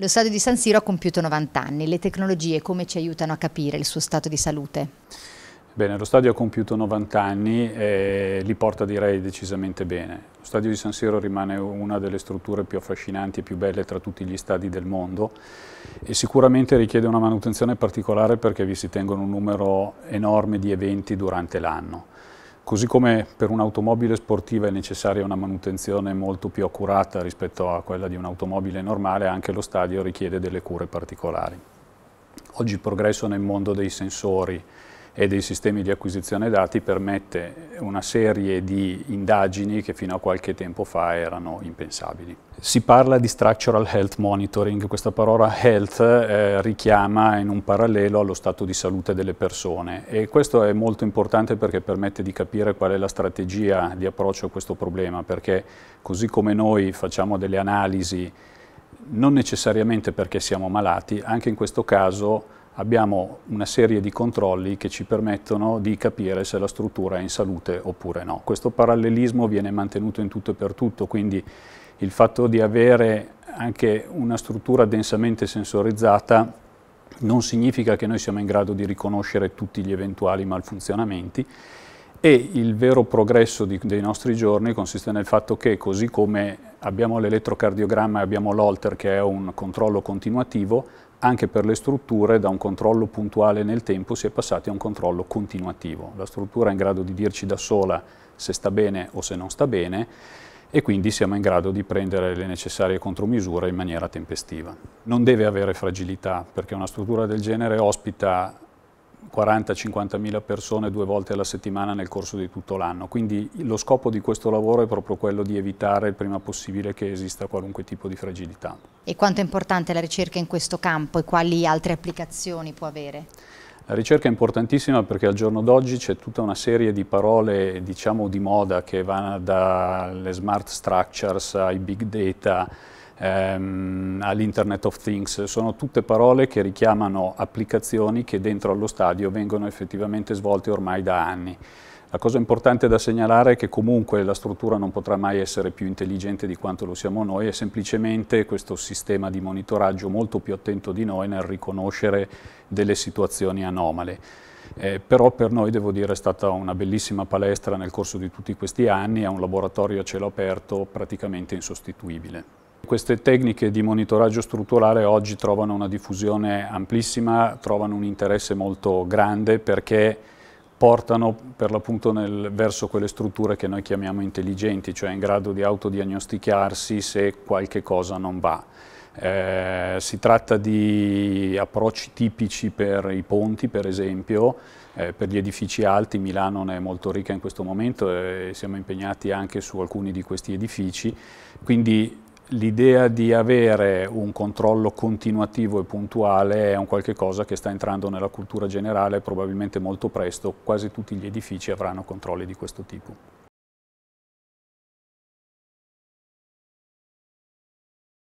Lo stadio di San Siro ha compiuto 90 anni. Le tecnologie come ci aiutano a capire il suo stato di salute? Bene, lo stadio ha compiuto 90 anni e li porta direi decisamente bene. Lo stadio di San Siro rimane una delle strutture più affascinanti e più belle tra tutti gli stadi del mondo e sicuramente richiede una manutenzione particolare perché vi si tengono un numero enorme di eventi durante l'anno. Così come per un'automobile sportiva è necessaria una manutenzione molto più accurata rispetto a quella di un'automobile normale, anche lo stadio richiede delle cure particolari. Oggi il progresso nel mondo dei sensori, e dei sistemi di acquisizione dati permette una serie di indagini che fino a qualche tempo fa erano impensabili. Si parla di structural health monitoring, questa parola health eh, richiama in un parallelo allo stato di salute delle persone e questo è molto importante perché permette di capire qual è la strategia di approccio a questo problema perché così come noi facciamo delle analisi non necessariamente perché siamo malati, anche in questo caso abbiamo una serie di controlli che ci permettono di capire se la struttura è in salute oppure no. Questo parallelismo viene mantenuto in tutto e per tutto, quindi il fatto di avere anche una struttura densamente sensorizzata non significa che noi siamo in grado di riconoscere tutti gli eventuali malfunzionamenti e il vero progresso di, dei nostri giorni consiste nel fatto che così come abbiamo l'elettrocardiogramma e abbiamo l'Holter che è un controllo continuativo, anche per le strutture da un controllo puntuale nel tempo si è passati a un controllo continuativo. La struttura è in grado di dirci da sola se sta bene o se non sta bene e quindi siamo in grado di prendere le necessarie contromisure in maniera tempestiva. Non deve avere fragilità perché una struttura del genere ospita 40-50 mila persone due volte alla settimana nel corso di tutto l'anno. Quindi lo scopo di questo lavoro è proprio quello di evitare il prima possibile che esista qualunque tipo di fragilità. E quanto è importante la ricerca in questo campo e quali altre applicazioni può avere? La ricerca è importantissima perché al giorno d'oggi c'è tutta una serie di parole diciamo di moda che vanno dalle smart structures ai big data ehm, all'Internet of Things. Sono tutte parole che richiamano applicazioni che dentro allo stadio vengono effettivamente svolte ormai da anni. La cosa importante da segnalare è che comunque la struttura non potrà mai essere più intelligente di quanto lo siamo noi, è semplicemente questo sistema di monitoraggio molto più attento di noi nel riconoscere delle situazioni anomale. Eh, però per noi devo dire è stata una bellissima palestra nel corso di tutti questi anni, è un laboratorio a cielo aperto praticamente insostituibile. Queste tecniche di monitoraggio strutturale oggi trovano una diffusione amplissima, trovano un interesse molto grande perché portano per l'appunto verso quelle strutture che noi chiamiamo intelligenti, cioè in grado di autodiagnosticarsi se qualche cosa non va. Eh, si tratta di approcci tipici per i ponti, per esempio, eh, per gli edifici alti, Milano ne è molto ricca in questo momento e eh, siamo impegnati anche su alcuni di questi edifici, quindi l'idea di avere un controllo continuativo e puntuale è un qualche cosa che sta entrando nella cultura generale, probabilmente molto presto quasi tutti gli edifici avranno controlli di questo tipo.